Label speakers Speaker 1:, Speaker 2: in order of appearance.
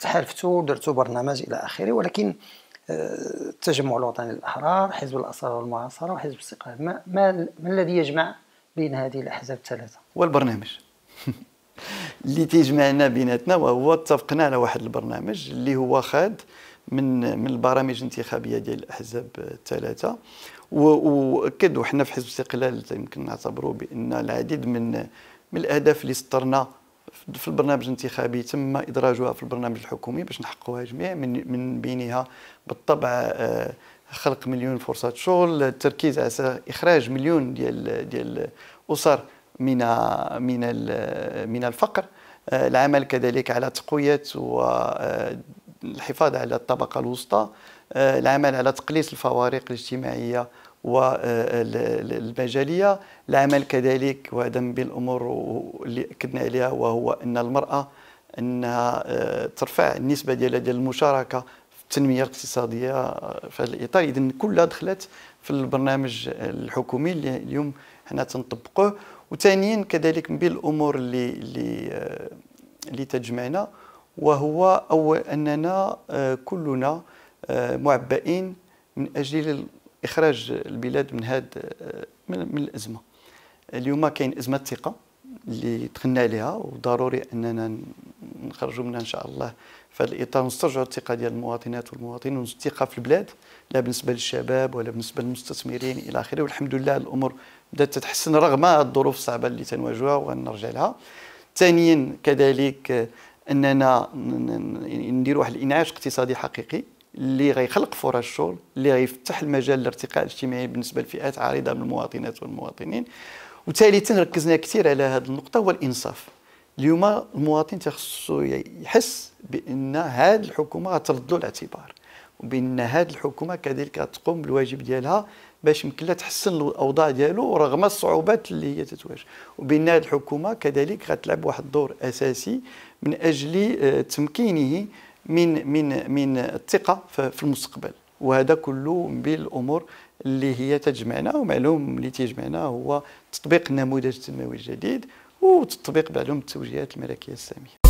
Speaker 1: تحالفتوا درتوا برنامج الى اخره ولكن آه، التجمع الوطني للاحرار حزب الاصاله والمعاصره وحزب الاستقلال ما, ما, ما الذي يجمع بين هذه الاحزاب الثلاثه
Speaker 2: هو البرنامج اللي تيجمعنا بيناتنا وهو اتفقنا على واحد البرنامج اللي هو خاد من من البرامج الانتخابيه ديال الاحزاب الثلاثه واكد وحنا في حزب الاستقلال يمكن نعتبروا بان العديد من من الاهداف اللي سطرنا في البرنامج الانتخابي تم ادراجها في البرنامج الحكومي باش نحققوها جميع من من بينها بالطبع آه، خلق مليون فرصه شغل التركيز على اخراج مليون ديال ديال اسر من من من الفقر آه، العمل كذلك على تقويه آه، والحفاظ على الطبقه الوسطى العمل على تقليص الفوارق الاجتماعيه والمجالية العمل كذلك وهذا من بين الأمور اللي أكدنا عليها وهو أن المرأة أنها آه، ترفع النسبة ديالها ديال المشاركة في التنمية الاقتصادية آه، في هذا الإطار إذا كلها دخلت في البرنامج الحكومي اللي اليوم حنا تنطبقوه وثانيا كذلك من بين الأمور اللي اللي آه، اللي تجمعنا وهو أول أننا كلنا معبئين من أجل اخراج البلاد من هذا من الازمه اليوم كاين ازمه ثقه اللي دخلنا عليها وضروري اننا نخرجوا منها ان شاء الله في هذا الاطار ونسترجعوا الثقه ديال المواطنات والمواطنين والثقه في البلاد لا بالنسبه للشباب ولا بالنسبه للمستثمرين الى اخره والحمد لله الامور بدات تتحسن رغم الظروف الصعبه اللي تنواجهها وغنرجع لها ثانيا كذلك اننا ندير واحد الانعاش اقتصادي حقيقي اللي غيخلق فرص الشغل اللي غيفتح المجال للارتقاء الاجتماعي بالنسبه لفئات عريضه من المواطنات والمواطنين وثالثا ركزنا كثير على هذه النقطه هو الانصاف اليوم المواطن تخصو يحس بان هذه الحكومه غترد له الاعتبار وبان هذه الحكومه كذلك تقوم بالواجب ديالها باش يمكن لها تحسن الاوضاع ديالو رغم الصعوبات اللي هي تتواجه وبان هذه الحكومه كذلك غتلعب واحد الدور اساسي من اجل آه، تمكينه من من من الثقه في المستقبل وهذا كله بالامور اللي هي تجمعنا ومعلوم اللي تجمعنا هو تطبيق النموذج التنموي الجديد وتطبيق بعدهم التوجيهات الملكيه الساميه